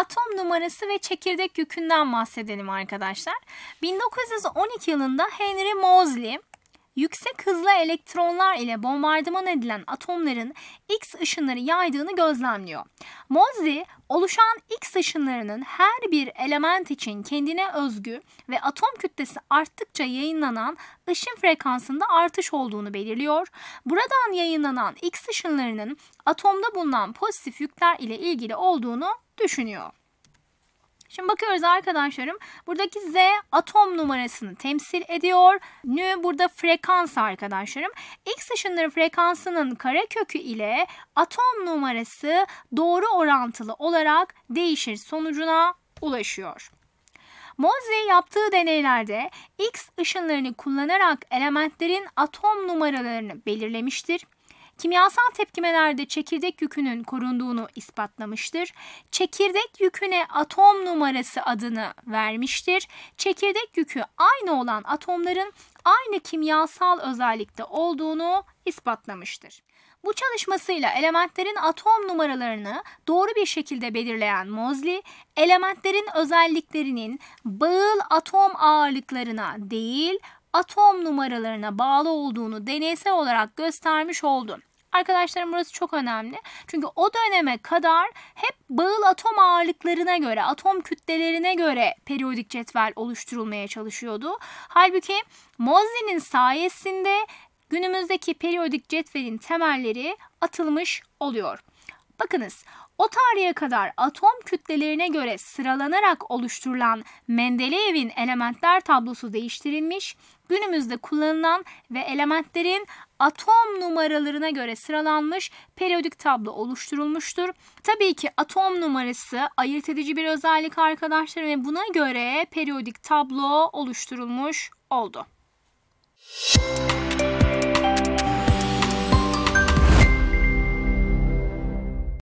atom numarası ve çekirdek yükünden bahsedelim arkadaşlar. 1912 yılında Henry Moseley yüksek hızlı elektronlar ile bombardıman edilen atomların X ışınları yaydığını gözlemliyor. Mozi, oluşan X ışınlarının her bir element için kendine özgü ve atom kütlesi arttıkça yayınlanan ışın frekansında artış olduğunu belirliyor. Buradan yayınlanan X ışınlarının atomda bulunan pozitif yükler ile ilgili olduğunu düşünüyor. Şimdi bakıyoruz arkadaşlarım. Buradaki Z atom numarasını temsil ediyor. Nü burada frekans arkadaşlarım. X ışınları frekansının karekökü ile atom numarası doğru orantılı olarak değişir sonucuna ulaşıyor. Moze yaptığı deneylerde X ışınlarını kullanarak elementlerin atom numaralarını belirlemiştir. Kimyasal tepkimelerde çekirdek yükünün korunduğunu ispatlamıştır. Çekirdek yüküne atom numarası adını vermiştir. Çekirdek yükü aynı olan atomların aynı kimyasal özellikte olduğunu ispatlamıştır. Bu çalışmasıyla elementlerin atom numaralarını doğru bir şekilde belirleyen Mosley, elementlerin özelliklerinin bağıl atom ağırlıklarına değil, atom numaralarına bağlı olduğunu deneysel olarak göstermiş oldu. Arkadaşlarım burası çok önemli. Çünkü o döneme kadar hep bağıl atom ağırlıklarına göre, atom kütlelerine göre periyodik cetvel oluşturulmaya çalışıyordu. Halbuki Mosley'nin sayesinde günümüzdeki periyodik cetvelin temelleri atılmış oluyor. Bakınız o tarihe kadar atom kütlelerine göre sıralanarak oluşturulan Mendeleev'in elementler tablosu değiştirilmiş günümüzde kullanılan ve elementlerin atom numaralarına göre sıralanmış periyodik tablo oluşturulmuştur. Tabii ki atom numarası ayırt edici bir özellik arkadaşlar ve buna göre periyodik tablo oluşturulmuş oldu. Müzik